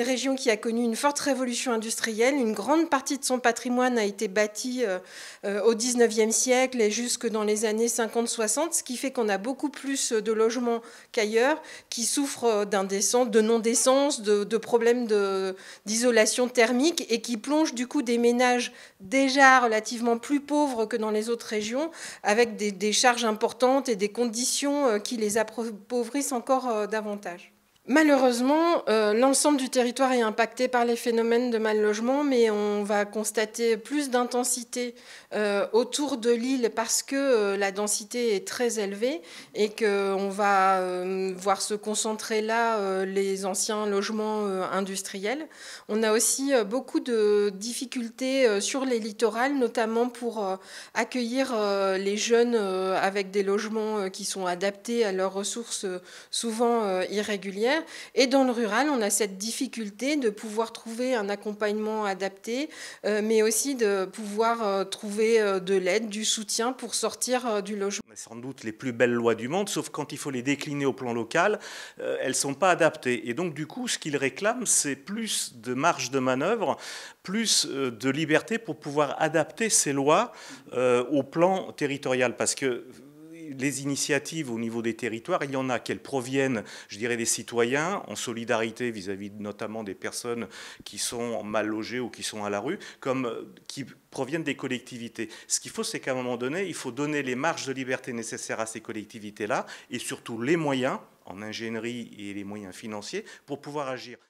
une région qui a connu une forte révolution industrielle. Une grande partie de son patrimoine a été bâti euh, euh, au 19e siècle et jusque dans les années 50-60, ce qui fait qu'on a beaucoup plus de logements qu'ailleurs qui souffrent euh, d'indécence, de non-décence, de, problèmes d'isolation thermique et qui plongent du coup des ménages déjà relativement plus pauvres que dans les autres régions avec des charges importantes et des conditions qui les appauvrissent encore davantage. Malheureusement, euh, l'ensemble du territoire est impacté par les phénomènes de mal logement, mais on va constater plus d'intensité euh, autour de l'île parce que euh, la densité est très élevée et qu'on va voir se concentrer là les anciens logements industriels. On a aussi beaucoup de difficultés sur les littorales, notamment pour accueillir les jeunes avec des logements qui sont adaptés à leurs ressources souvent irrégulières. Et dans le rural, on a cette difficulté de pouvoir trouver un accompagnement adapté, euh, mais aussi de pouvoir euh, trouver euh, de l'aide, du soutien pour sortir du logement. Mais sans doute les plus belles lois du monde, sauf quand il faut les décliner au plan local, elles ne sont pas adaptées. Et donc du coup, ce qu'ils réclament, c'est plus de marge de manœuvre, plus de liberté pour pouvoir adapter ces lois au plan territorial. Parce que les initiatives au niveau des territoires, il y en a qu'elles proviennent, je dirais, des citoyens, en solidarité vis-à-vis notamment des personnes qui sont mal logées ou qui sont à la rue, comme euh, qui proviennent des collectivités. Ce qu'il faut, c'est qu'à un moment donné, il faut donner les marges de liberté nécessaires à ces collectivités-là et surtout les moyens en ingénierie et les moyens financiers pour pouvoir agir.